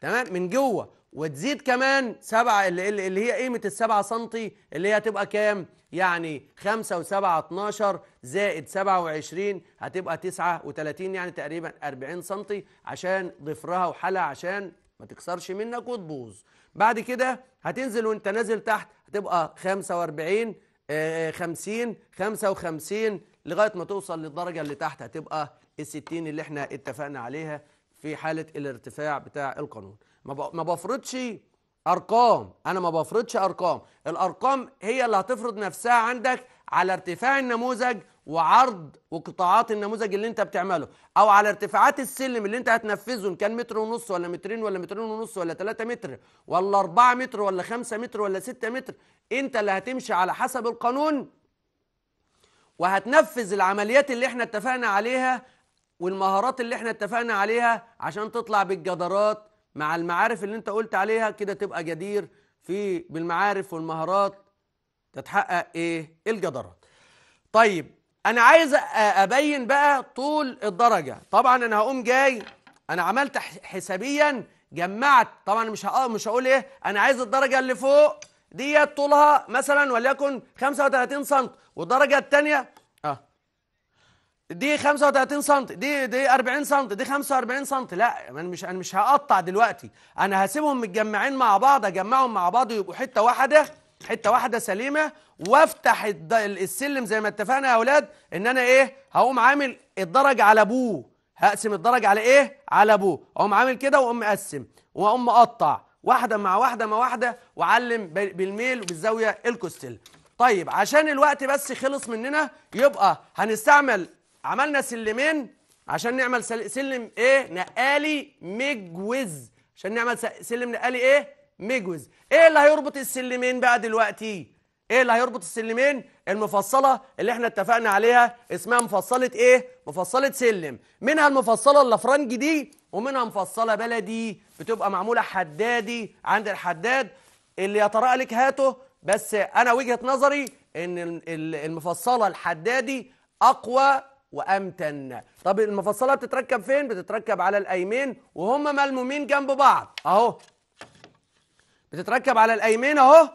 تمام من جوه وتزيد كمان 7 اللي, اللي هي قيمه ال 7 سم اللي هي هتبقى كام يعني 5 و7 12 زائد 27 هتبقى 39 يعني تقريبا 40 سم عشان ضفرها وحالها عشان ما تكسرش منك وتبوظ بعد كده هتنزل وانت نازل تحت هتبقى 45 50 55 لغايه ما توصل للدرجه اللي تحت هتبقى ال 60 اللي احنا اتفقنا عليها في حاله الارتفاع بتاع القانون ما بفرضش ارقام انا ما بفرضش ارقام الارقام هي اللي هتفرض نفسها عندك على ارتفاع النموذج وعرض وقطاعات النموذج اللي انت بتعمله او على ارتفاعات السلم اللي انت هتنفذه ان كان متر ونص ولا مترين ولا مترين ونص ولا 3 متر ولا 4 متر ولا 5 متر ولا 6 متر انت اللي هتمشي على حسب القانون وهتنفذ العمليات اللي احنا اتفقنا عليها والمهارات اللي احنا اتفقنا عليها عشان تطلع بالجدارات مع المعارف اللي انت قلت عليها كده تبقى جدير في بالمعارف والمهارات تتحقق ايه الجدارات طيب انا عايز ابين بقى طول الدرجة طبعا انا هقوم جاي انا عملت حسابيا جمعت طبعا مش مش هقول ايه انا عايز الدرجة اللي فوق ديت طولها مثلا وليكن 35 سم والدرجة الثانية دي 35 سم دي دي 40 سم دي 45 سم لا انا مش انا مش هقطع دلوقتي انا هسيبهم متجمعين مع بعض اجمعهم مع بعض ويبقوا حته واحده حته واحده سليمه وافتح السلم زي ما اتفقنا يا اولاد ان انا ايه هقوم عامل الدرج على ابوه هقسم الدرج على ايه على ابوه اقوم عامل كده واقوم مقسم واقوم مقطع واحده مع واحده مع واحده واعلم بالميل وبالزاويه الكوستيل طيب عشان الوقت بس خلص مننا يبقى هنستعمل عملنا سلمين عشان نعمل سلم ايه نقالي مجوز عشان نعمل سلم نقالي ايه مجوز ايه اللي هيربط السلمين بقى دلوقتي ايه اللي هيربط السلمين المفصله اللي احنا اتفقنا عليها اسمها مفصله ايه مفصله سلم منها المفصله اللفرنجي دي ومنها مفصله بلدي بتبقى معموله حدادي عند الحداد اللي يطرا لك هاته بس انا وجهه نظري ان المفصله الحدادي اقوى وامتن طب المفصله بتتركب فين بتتركب على الايمين وهم ملمومين جنب بعض اهو بتتركب على الايمين اهو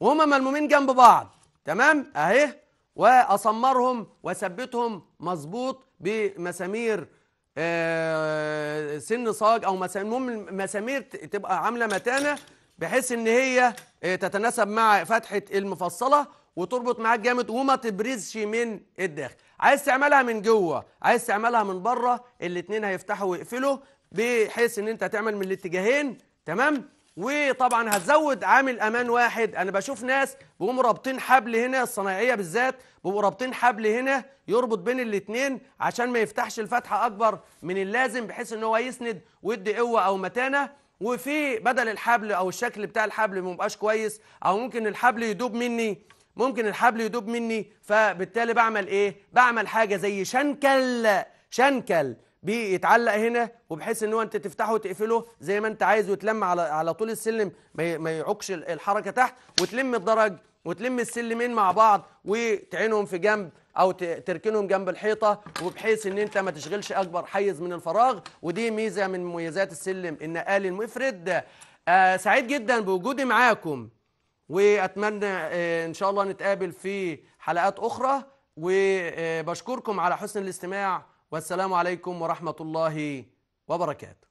وهم ملمومين جنب بعض تمام اهي واسمرهم واثبتهم مظبوط بمسامير آه سن صاج او المهم مسامير تبقى عامله متانه بحيث ان هي آه، تتناسب مع فتحه المفصله وتربط معاك جامد وما تبرزش من الداخل عايز تعملها من جوه عايز تعملها من بره الاثنين هيفتحوا ويقفلوا بحيث ان انت تعمل من الاتجاهين تمام وطبعا هتزود عامل امان واحد انا بشوف ناس بيقوموا رابطين حبل هنا الصناعيه بالذات بيقوموا رابطين حبل هنا يربط بين الاثنين عشان ما يفتحش الفتحه اكبر من اللازم بحيث ان هو يسند ويدي قوه او متانه وفي بدل الحبل او الشكل بتاع الحبل ما بيبقاش كويس او ممكن الحبل يدوب مني ممكن الحبل يدوب مني فبالتالي بعمل ايه بعمل حاجه زي شنكل شنكل بيتعلق هنا وبحيث ان هو انت تفتحه وتقفله زي ما انت عايز وتلم على على طول السلم ما يعكش الحركه تحت وتلم الدرج وتلم السلمين مع بعض وتعينهم في جنب او تركنهم جنب الحيطه وبحيث ان انت ما تشغلش اكبر حيز من الفراغ ودي ميزه من مميزات السلم النقال المفرد آه سعيد جدا بوجودي معاكم واتمنى آه، ان شاء الله نتقابل في حلقات اخرى وبشكركم على حسن الاستماع والسلام عليكم ورحمه الله وبركاته